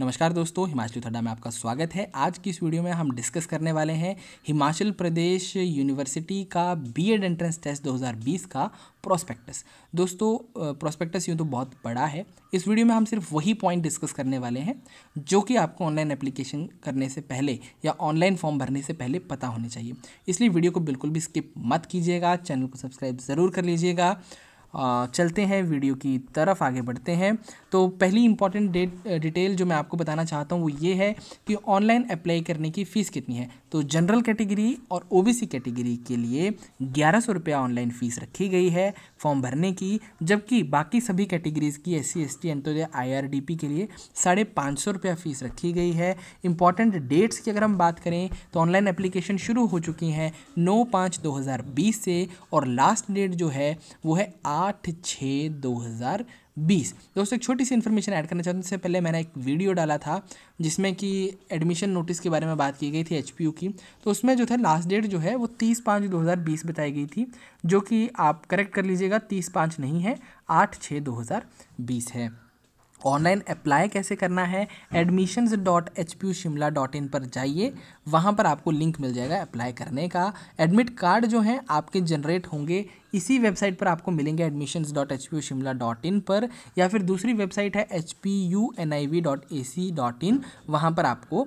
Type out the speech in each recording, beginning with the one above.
नमस्कार दोस्तों हिमाचली थड्डा में आपका स्वागत है आज की इस वीडियो में हम डिस्कस करने वाले हैं हिमाचल प्रदेश यूनिवर्सिटी का बीएड एंट्रेंस टेस्ट 2020 का प्रोस्पेक्टस दोस्तों प्रोस्पेक्टस यूँ तो बहुत बड़ा है इस वीडियो में हम सिर्फ वही पॉइंट डिस्कस करने वाले हैं जो कि आपको ऑनलाइन एप्लीकेशन करने से पहले या ऑनलाइन फॉर्म भरने से पहले पता होने चाहिए इसलिए वीडियो को बिल्कुल भी स्किप मत कीजिएगा चैनल को सब्सक्राइब ज़रूर कर लीजिएगा चलते हैं वीडियो की तरफ आगे बढ़ते हैं तो पहली इंपॉर्टेंट डेट डिटेल जो मैं आपको बताना चाहता हूँ वो ये है कि ऑनलाइन अप्लाई करने की फ़ीस कितनी है तो जनरल कैटेगरी और ओबीसी कैटेगरी के लिए ग्यारह सौ रुपया ऑनलाइन फ़ीस रखी गई है फॉर्म भरने की जबकि बाकी सभी कैटेगरीज़ की S C S T Antyodaya I के लिए साढ़े पाँच सौ रुपया फ़ीस रखी गई है इंपॉर्टेंट डेट्स की अगर हम बात करें तो ऑनलाइन एप्लीकेशन शुरू हो चुकी हैं नौ पाँच दो हज़ार बीस से और लास्ट डेट जो है वो है आठ आठ छः दो हज़ार बीस दोस्तों एक छोटी सी इन्फॉर्मेशन ऐड करना चाहता हूँ इससे पहले मैंने एक वीडियो डाला था जिसमें कि एडमिशन नोटिस के बारे में बात की गई थी एच की तो उसमें जो था लास्ट डेट जो है वो तीस पाँच दो हज़ार बीस बताई गई थी जो कि आप करेक्ट कर लीजिएगा तीस पाँच नहीं है आठ छः दो हज़ार बीस है ऑनलाइन अप्लाई कैसे करना है admissions dot H P Shimla dot in पर जाइए वहाँ पर आपको लिंक मिल जाएगा अप्लाई करने का एडमिट कार्ड जो हैं आपके जनरेट होंगे इसी वेबसाइट पर आपको मिलेंगे admissions dot H P Shimla dot in पर या फिर दूसरी वेबसाइट है H P U N I V dot A C dot in वहाँ पर आपको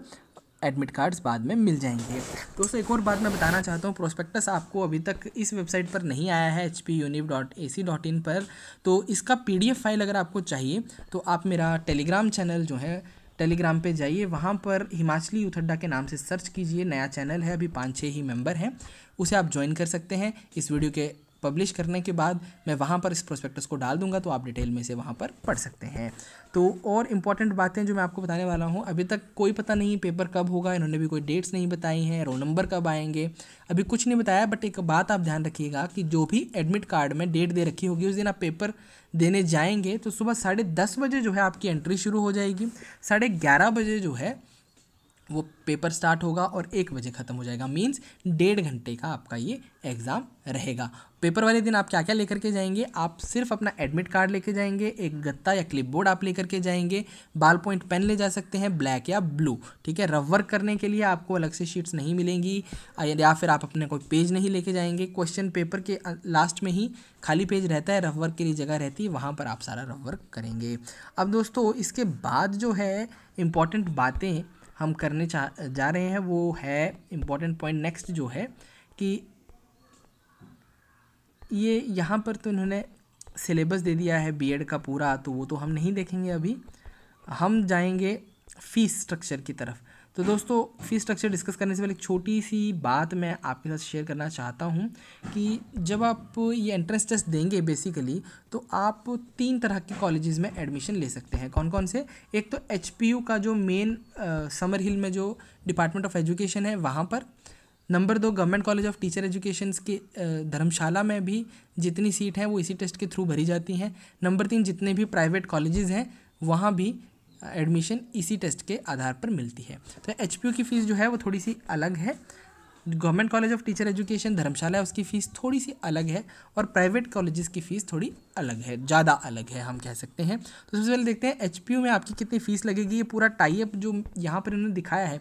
एडमिट कार्ड्स बाद में मिल जाएंगे दोस्तों एक और बात मैं बताना चाहता हूँ प्रोस्पेक्टस आपको अभी तक इस वेबसाइट पर नहीं आया है H P univ dot A C dot in पर तो इसका पी डी एफ फाइल अगर आपको चाहिए तो आप मेरा टेलीग्राम चैनल जो है टेलीग्राम पे जाइए वहाँ पर हिमाचली उथड्डा के नाम से सर्च कीजिए नया चैनल है अभी पाँच छः ही मेंबर हैं उसे आप ज्वाइन कर सकते हैं इस वीडियो के पब्लिश करने के बाद मैं वहाँ पर इस प्रोस्पेक्टस को डाल दूंगा तो आप डिटेल में इसे वहाँ पर पढ़ सकते हैं तो और इम्पॉर्टेंट बातें जो मैं आपको बताने वाला हूँ अभी तक कोई पता नहीं पेपर कब होगा इन्होंने भी कोई डेट्स नहीं बताई हैं रोल नंबर कब आएंगे अभी कुछ नहीं बताया बट एक बात आप ध्यान रखिएगा कि जो भी एडमिट कार्ड में डेट दे रखी होगी उस दिन आप पेपर देने जाएंगे तो सुबह साढ़े दस बजे जो है आपकी एंट्री शुरू हो जाएगी साढ़े ग्यारह बजे जो है वो पेपर स्टार्ट होगा और एक बजे ख़त्म हो जाएगा मीन्स डेढ़ घंटे का आपका ये एग्ज़ाम रहेगा पेपर वाले दिन आप क्या क्या लेकर के जाएंगे आप सिर्फ अपना एडमिट कार्ड लेके जाएंगे एक गत्ता या क्लिपबोर्ड आप लेकर के जाएंगे बाल पॉइंट पेन ले जा सकते हैं ब्लैक या ब्लू ठीक है रफ वर्क करने के लिए आपको अलग से शीट्स नहीं मिलेंगी या फिर आप अपने कोई पेज नहीं लेके जाएंगे क्वेश्चन पेपर के लास्ट में ही खाली पेज रहता है रफ वर्क के लिए जगह रहती है वहाँ पर आप सारा रफ वर्क करेंगे अब दोस्तों इसके बाद जो है इम्पॉर्टेंट बातें हम करने चाह जा रहे हैं वो है इम्पॉर्टेंट पॉइंट नेक्स्ट जो है कि ये यहाँ पर तो इन्होंने सिलेबस दे दिया है बीएड का पूरा तो वो तो हम नहीं देखेंगे अभी हम जाएंगे फ़ीस स्ट्रक्चर की तरफ तो दोस्तों फी स्ट्रक्चर डिस्कस करने से पहले एक छोटी सी बात मैं आपके साथ शेयर करना चाहता हूँ कि जब आप ये एंट्रेंस टेस्ट देंगे बेसिकली तो आप तीन तरह के कॉलेजेस में एडमिशन ले सकते हैं कौन कौन से एक तो एच का जो मेन समर हिल में जो डिपार्टमेंट ऑफ एजुकेशन है वहाँ पर नंबर दो government college of teacher education के धर्मशाला में भी जितनी सीट हैं वो इसी टेस्ट के थ्रू भरी जाती हैं नंबर तीन जितने भी प्राइवेट कॉलेजेस हैं वहाँ भी एडमिशन इसी टेस्ट के आधार पर मिलती है तो एच की फ़ीस जो है वो थोड़ी सी अलग है government college of teacher education Dharamshala है उसकी फ़ीस थोड़ी सी अलग है और प्राइवेट कॉलेजेस की फ़ीस थोड़ी अलग है ज़्यादा अलग है हम कह सकते हैं तो सबसे पहले देखते हैं एच में आपकी कितनी फ़ीस लगेगी ये पूरा टाइप जो यहाँ पर इन्होंने दिखाया है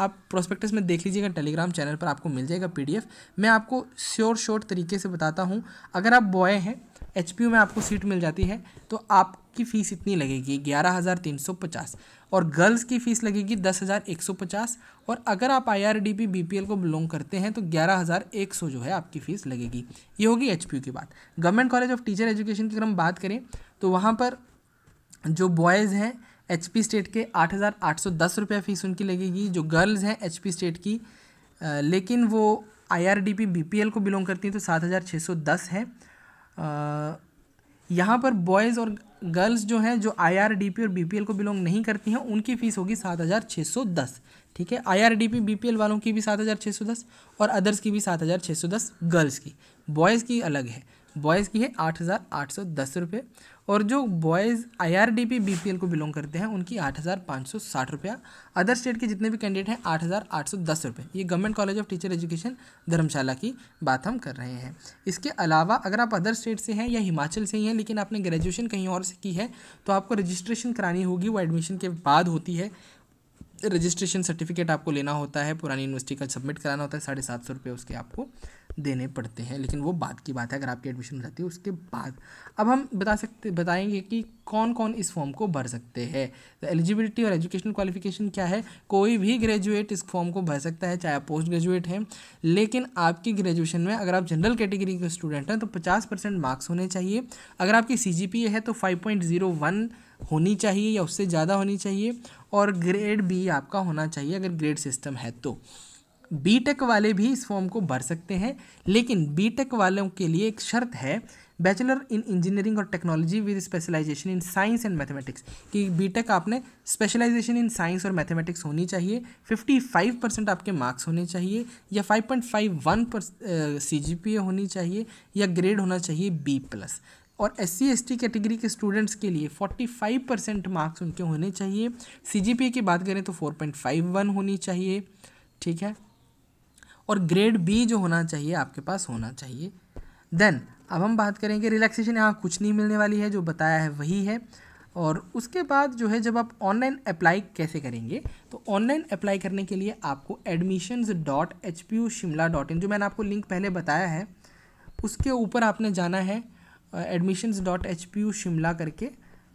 आप प्रोस्पेक्टस में देख लीजिएगा टेलीग्राम चैनल पर आपको मिल जाएगा पी मैं आपको श्योर शोर तरीके से बताता हूँ अगर आप बॉय हैं एच में आपको सीट मिल जाती है तो आप की फ़ीस इतनी लगेगी ग्यारह हज़ार तीन सौ पचास और गर्ल्स की फ़ीस लगेगी दस हज़ार एक सौ पचास और अगर आप I R D P B P L को बिलोंग करते हैं तो ग्यारह हज़ार एक सौ जो है आपकी फ़ीस लगेगी ये होगी एच पी यू की बात government college of teacher education की अगर हम बात करें तो वहाँ पर जो बॉयज़ हैं एच पी स्टेट के आठ हज़ार आठ सौ दस रुपये फ़ीस उनकी लगेगी जो गर्ल्स हैं एच पी स्टेट की आ, लेकिन वो I R D P B P L को बिलोंग करती हैं तो सात हज़ार छः सौ दस है यहाँ पर बॉयज़ और गर्ल्स जो हैं जो आईआरडीपी और बीपीएल को बिलोंग नहीं करती हैं उनकी फ़ीस होगी सात हज़ार छः सौ दस ठीक है आईआरडीपी बीपीएल वालों की भी सात हज़ार छः सौ दस और अदर्स की भी सात हज़ार छः सौ दस गर्ल्स की बॉयज़ की अलग है बॉयज़ की है आठ हज़ार आठ सौ दस रुपये और जो boys I R D P B P L को बिलोंग करते हैं उनकी आठ हज़ार पाँच सौ साठ रुपया अदर स्टेट के जितने भी कैंडिडेट हैं आठ हज़ार आठ सौ दस रुपये ये government college of teacher education Dharamshala की बात हम कर रहे हैं इसके अलावा अगर आप अदर स्टेट से हैं या हिमाचल से ही हैं लेकिन आपने ग्रेजुएशन कहीं और से की है तो आपको रजिस्ट्रेशन करानी होगी वो एडमिशन के बाद होती है रजिस्ट्रेशन सर्टिफिकेट आपको लेना होता है पुरानी यूनिवर्सिटी का सबमिट कराना होता है साढ़े सात सौ रुपये उसके आपको देने पड़ते हैं लेकिन वो बाद की बात है अगर आपकी एडमिशन हो जाती है उसके बाद अब हम बता सकते बताएंगे कि कौन कौन इस फॉर्म को भर सकते हैं तो एलिजिबिलिटी और एजुकेशन क्वालिफिकेशन क्या है कोई भी ग्रेजुएट इस फॉर्म को भर सकता है चाहे आप पोस्ट ग्रेजुएट हैं लेकिन आपकी ग्रेजुएशन में अगर आप जनरल कैटेगरी के स्टूडेंट हैं तो पचास परसेंट मार्क्स होने चाहिए अगर आपकी सी है तो फाइव पॉइंट जीरो वन होनी चाहिए या उससे ज़्यादा होनी चाहिए और ग्रेड भी आपका होना चाहिए अगर ग्रेड सिस्टम है तो बीटेक वाले भी इस फॉर्म को भर सकते हैं लेकिन बीटेक वालों के लिए एक शर्त है बैचलर इन इंजीनियरिंग और technology with specialization in science and mathematics कि बीटेक आपने स्पेशलाइजेशन इन साइंस और मैथमेटिक्स होनी चाहिए 55 परसेंट आपके मार्क्स होने चाहिए या 5.51 पर सी जी पी होनी चाहिए या ग्रेड होना चाहिए बी प्लस और S C S T category के स्टूडेंट्स के लिए 45 परसेंट मार्क्स उनके होने चाहिए सी जी पी की बात करें तो 4.51 होनी चाहिए ठीक है और ग्रेड बी जो होना चाहिए आपके पास होना चाहिए देन अब हम बात करेंगे रिलैक्सेशन यहाँ कुछ नहीं मिलने वाली है जो बताया है वही है और उसके बाद जो है जब आप ऑनलाइन अप्लाई कैसे करेंगे तो ऑनलाइन अप्लाई करने के लिए आपको admissions dot H P U Shimla dot in जो मैंने आपको लिंक पहले बताया है उसके ऊपर आपने जाना है admissions dot H P U Shimla करके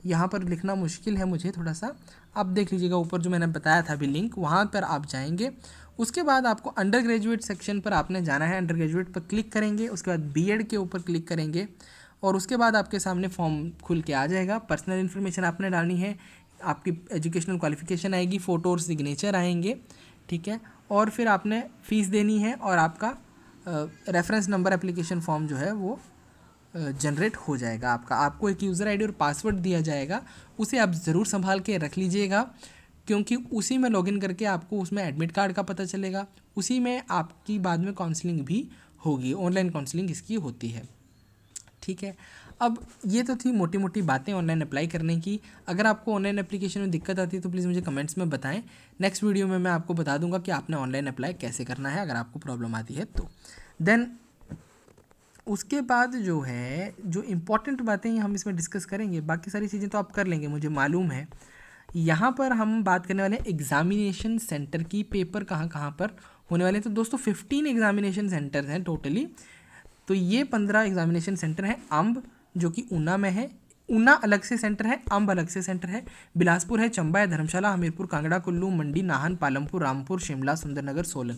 यहाँ पर लिखना मुश्किल है मुझे थोड़ा सा आप देख लीजिएगा ऊपर जो मैंने बताया था अभी लिंक वहाँ पर आप जाएंगे उसके बाद आपको अंडर ग्रेजुएट सेक्शन पर आपने जाना है अंडर ग्रेजुएट पर क्लिक करेंगे उसके बाद बीएड के ऊपर क्लिक करेंगे और उसके बाद आपके सामने फॉर्म खुल के आ जाएगा पर्सनल इन्फॉर्मेशन आपने डालनी है आपकी एजुकेशनल क्वालिफिकेशन आएगी फ़ोटो और सिग्नेचर आएंगे ठीक है और फिर आपने फ़ीस देनी है और आपका रेफरेंस नंबर एप्लीकेशन फॉर्म जो है वो जनरेट हो जाएगा आपका आपको एक यूज़र आईडी और पासवर्ड दिया जाएगा उसे आप ज़रूर संभाल के रख लीजिएगा क्योंकि उसी में लॉगिन करके आपको उसमें एडमिट कार्ड का पता चलेगा उसी में आपकी बाद में काउंसलिंग भी होगी ऑनलाइन काउंसलिंग इसकी होती है ठीक है अब ये तो थी मोटी मोटी बातें ऑनलाइन अप्लाई करने की अगर आपको ऑनलाइन एप्लीकेशन में दिक्कत आती है तो प्लीज़ मुझे कमेंट्स में बताएं नेक्स्ट वीडियो में मैं आपको बता दूंगा कि आपने ऑनलाइन अप्लाई कैसे करना है अगर आपको प्रॉब्लम आती है तो देन उसके बाद जो है जो इम्पोर्टेंट बातें हम इसमें डिस्कस करेंगे बाकी सारी चीज़ें तो आप कर लेंगे मुझे मालूम है यहाँ पर हम बात करने वाले एग्जामिनेशन सेंटर की पेपर कहाँ कहाँ पर होने वाले हैं तो दोस्तों फिफ्टीन एग्जामिनेशन सेंटर्स हैं टोटली तो ये पंद्रह एग्जामिनेशन सेंटर हैं अम्ब जो कि ऊना में है ऊना अलग से सेंटर है अम्ब अलग से सेंटर है बिलासपुर है चंबा है धर्मशाला हमीरपुर कांगड़ा कुल्लू मंडी नाहन पालमपुर रामपुर शिमला सुंदरनगर सोलन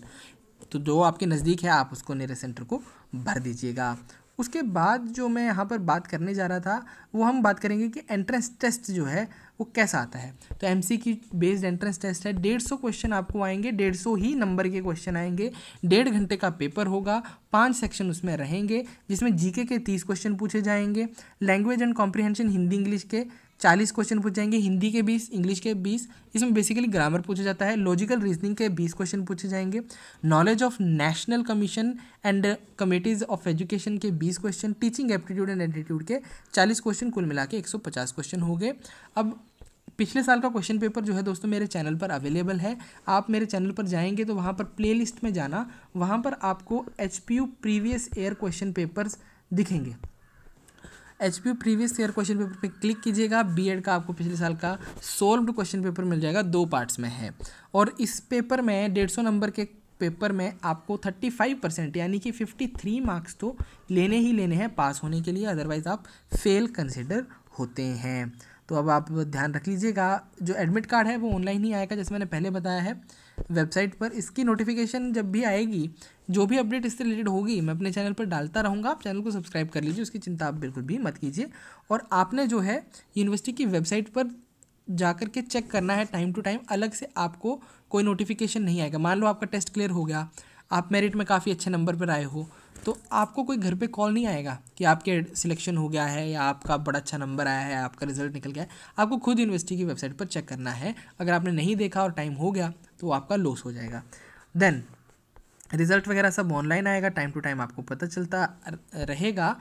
तो जो आपके नज़दीक है आप उसको मेरे सेंटर को भर दीजिएगा उसके बाद जो मैं यहाँ पर बात करने जा रहा था वो हम बात करेंगे कि एंट्रेंस टेस्ट जो है वो कैसा आता है तो एम सी की बेस्ड एंट्रेंस टेस्ट है डेढ़ सौ क्वेश्चन आपको आएंगे डेढ़ सौ ही नंबर के क्वेश्चन आएंगे डेढ़ घंटे का पेपर होगा पांच सेक्शन उसमें रहेंगे जिसमें जीके के तीस क्वेश्चन पूछे जाएंगे language and comprehension Hindi English के चालीस क्वेश्चन पूछ जाएंगे हिंदी के बीस इंग्लिश के बीस इसमें बेसिकली ग्रामर पूछा जाता है लॉजिकल रीजनिंग के बीस क्वेश्चन पूछे जाएंगे knowledge of national commission and committees of education के बीस question teaching aptitude and attitude के चालीस क्वेश्चन कुल मिला के एक सौ पचास क्वेश्चन हो गए अब पिछले साल का क्वेश्चन पेपर जो है दोस्तों मेरे चैनल पर अवेलेबल है आप मेरे चैनल पर जाएंगे तो वहाँ पर प्ले में जाना वहाँ पर आपको H previous year question papers दिखेंगे H P previous year question paper पे क्लिक कीजिएगा बीएड का आपको पिछले साल का सोल्व्ड क्वेश्चन पेपर मिल जाएगा दो पार्ट्स में है और इस पेपर में डेढ़ सौ नंबर के पेपर में आपको थर्टी फाइव परसेंट यानी कि फिफ्टी थ्री मार्क्स तो लेने ही लेने हैं पास होने के लिए अदरवाइज़ आप फेल कंसिडर होते हैं तो अब आप ध्यान रख लीजिएगा जो एडमिट कार्ड है वो ऑनलाइन ही आएगा जैसे मैंने पहले बताया है वेबसाइट पर इसकी नोटिफिकेशन जब भी आएगी जो भी अपडेट इससे रिलेटेड होगी मैं अपने चैनल पर डालता रहूँगा आप चैनल को सब्सक्राइब कर लीजिए उसकी चिंता आप बिल्कुल भी मत कीजिए और आपने जो है यूनिवर्सिटी की वेबसाइट पर जाकर के चेक करना है टाइम टू टाइम अलग से आपको कोई नोटिफिकेशन नहीं आएगा मान लो आपका टेस्ट क्लियर हो गया आप मेरिट में काफ़ी अच्छे नंबर पर आए हो तो आपको कोई घर पे कॉल नहीं आएगा कि आपके सिलेक्शन हो गया है या आपका बड़ा अच्छा नंबर आया है आपका रिजल्ट निकल गया है आपको खुद यूनिवर्सिटी की वेबसाइट पर चेक करना है अगर आपने नहीं देखा और टाइम हो गया तो आपका लॉस हो जाएगा देन रिज़ल्ट वगैरह सब ऑनलाइन आएगा टाइम टू टाइम आपको पता चलता रहेगा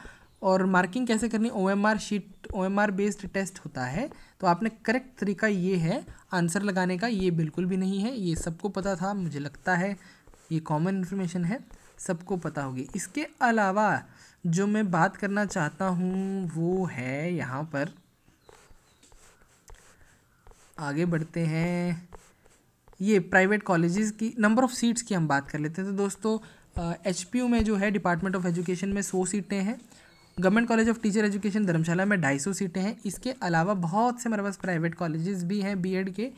और मार्किंग कैसे करनी O M R sheet O M R based test होता है तो आपने करेक्ट तरीका ये है आंसर लगाने का ये बिल्कुल भी नहीं है ये सबको पता था मुझे लगता है ये कॉमन इन्फॉर्मेशन है सबको पता होगी इसके अलावा जो मैं बात करना चाहता हूँ वो है यहाँ पर आगे बढ़ते हैं ये प्राइवेट कॉलेजेस की नंबर ऑफ़ सीट्स की हम बात कर लेते हैं तो दोस्तों एच uh, में जो है डिपार्टमेंट ऑफ एजुकेशन में सौ सीटें हैं government college of teacher education Dharamshala में ढाई सौ सीटें हैं इसके अलावा बहुत से मेरे पास प्राइवेट कॉलेजेस भी हैं बीएड के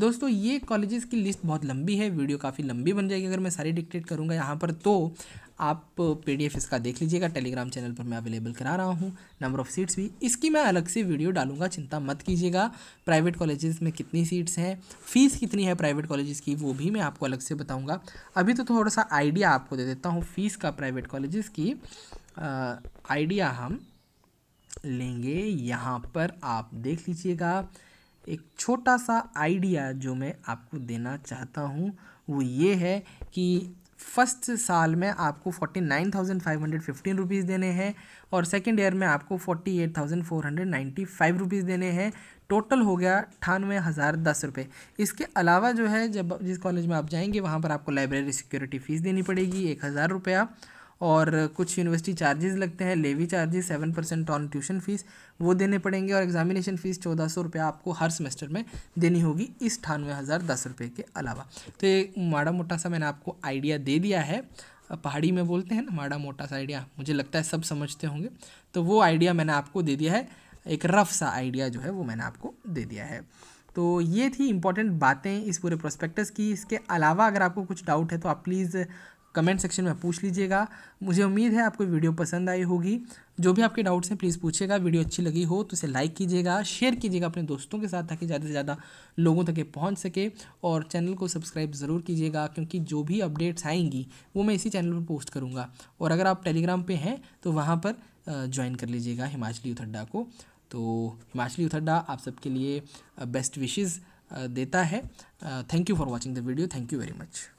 दोस्तों ये कॉलेजेस की लिस्ट बहुत लंबी है वीडियो काफ़ी लंबी बन जाएगी अगर मैं सारी डिक्टेट करूँगा यहाँ पर तो आप पीडीएफ इसका देख लीजिएगा टेलीग्राम चैनल पर मैं अवेलेबल करा रहा हूँ नंबर ऑफ़ सीट्स भी इसकी मैं अलग से वीडियो डालूंगा चिंता मत कीजिएगा प्राइवेट कॉलेजेस में कितनी सीट्स हैं फ़ीस कितनी है प्राइवेट कॉलेजेस की वो भी मैं आपको अलग से बताऊँगा अभी तो थोड़ा सा आइडिया आपको दे देता हूँ फ़ीस का प्राइवेट कॉलेज की आइडिया हम लेंगे यहाँ पर आप देख लीजिएगा एक छोटा सा आइडिया जो मैं आपको देना चाहता हूँ वो ये है कि फर्स्ट साल में आपको forty nine thousand five hundred fifteen rupees देने हैं और सेकेंड ईयर में आपको forty eight thousand four hundred ninety five rupees देने हैं टोटल हो गया अठानवे हज़ार दस रुपये इसके अलावा जो है जब जिस कॉलेज में आप जाएंगे वहाँ पर आपको लाइब्रेरी सिक्योरिटी फ़ीस देनी पड़ेगी एक हज़ार रुपया और कुछ यूनिवर्सिटी चार्जेस लगते हैं levy charges seven percent on tuition fees वो देने पड़ेंगे और एग्जामिनेशन फ़ीस चौदह सौ रुपया आपको हर सेमेस्टर में देनी होगी इस अठानवे हज़ार दस रुपये के अलावा तो ये माड़ा मोटा सा मैंने आपको आइडिया दे दिया है पहाड़ी में बोलते हैं ना माड़ा मोटा सा आइडिया मुझे लगता है सब समझते होंगे तो वो आइडिया मैंने आपको दे दिया है एक रफ सा आइडिया जो है वो मैंने आपको दे दिया है तो ये थी इंपॉर्टेंट बातें इस पूरे प्रोस्पेक्टस की इसके अलावा अगर आपको कुछ डाउट है तो आप प्लीज़ कमेंट सेक्शन में पूछ लीजिएगा मुझे उम्मीद है आपको वीडियो पसंद आई होगी जो भी आपके डाउट्स हैं प्लीज़ पूछिएगा वीडियो अच्छी लगी हो तो इसे लाइक कीजिएगा शेयर कीजिएगा अपने दोस्तों के साथ ताकि ज़्यादा से ज़्यादा लोगों तक ये पहुँच सके और चैनल को सब्सक्राइब ज़रूर कीजिएगा क्योंकि जो भी अपडेट्स आएंगी वो मैं इसी चैनल पर पोस्ट करूँगा और अगर आप टेलीग्राम पर हैं तो वहाँ पर ज्वाइन कर लीजिएगा हिमाचली उथड्डा को तो हिमाचली उथड्डा आप सबके लिए बेस्ट विशेज़ देता है thank you for watching the video thank you very much